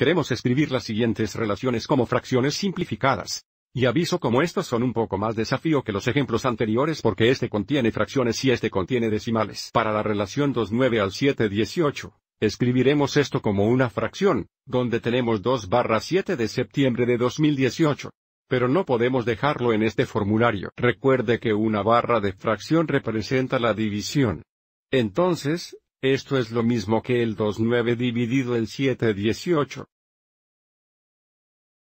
Queremos escribir las siguientes relaciones como fracciones simplificadas. Y aviso como estas son un poco más desafío que los ejemplos anteriores porque este contiene fracciones y este contiene decimales. Para la relación 29 al 718, escribiremos esto como una fracción, donde tenemos 2 barra 7 de septiembre de 2018. Pero no podemos dejarlo en este formulario. Recuerde que una barra de fracción representa la división. Entonces, esto es lo mismo que el 2.9 dividido en 7 18.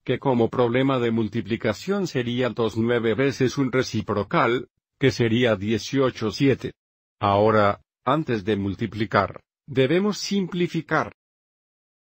Que como problema de multiplicación sería 2.9 veces un reciprocal, que sería 18.7. Ahora, antes de multiplicar, debemos simplificar.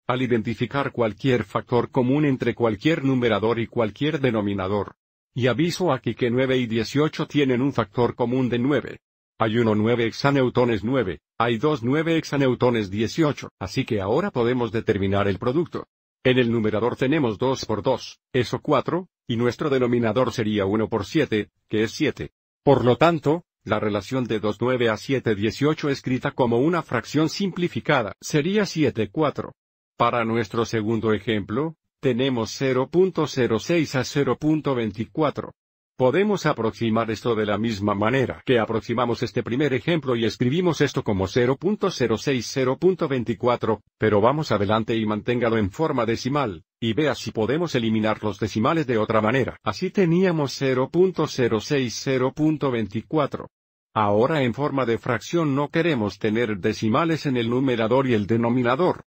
Al identificar cualquier factor común entre cualquier numerador y cualquier denominador. Y aviso aquí que 9 y 18 tienen un factor común de 9. Hay uno 9 hexaneutones 9. Hay 29 9 hexaneutones 18, así que ahora podemos determinar el producto. En el numerador tenemos 2 por 2, eso 4, y nuestro denominador sería 1 por 7, que es 7. Por lo tanto, la relación de 2,9 a 7,18 escrita como una fracción simplificada sería 7 4. Para nuestro segundo ejemplo, tenemos 0.06 a 0.24. Podemos aproximar esto de la misma manera que aproximamos este primer ejemplo y escribimos esto como 0.060.24, pero vamos adelante y manténgalo en forma decimal, y vea si podemos eliminar los decimales de otra manera. Así teníamos 0.060.24. Ahora en forma de fracción no queremos tener decimales en el numerador y el denominador.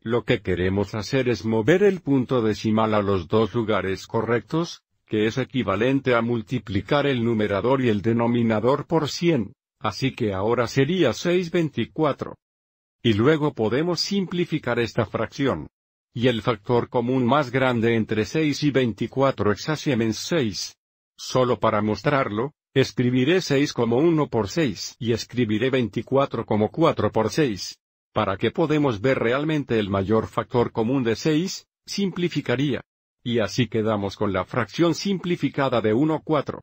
Lo que queremos hacer es mover el punto decimal a los dos lugares correctos, que es equivalente a multiplicar el numerador y el denominador por 100, así que ahora sería 624. Y luego podemos simplificar esta fracción. Y el factor común más grande entre 6 y 24 es así, 6. Solo para mostrarlo, escribiré 6 como 1 por 6 y escribiré 24 como 4 por 6. Para que podemos ver realmente el mayor factor común de 6, simplificaría. Y así quedamos con la fracción simplificada de 1 4.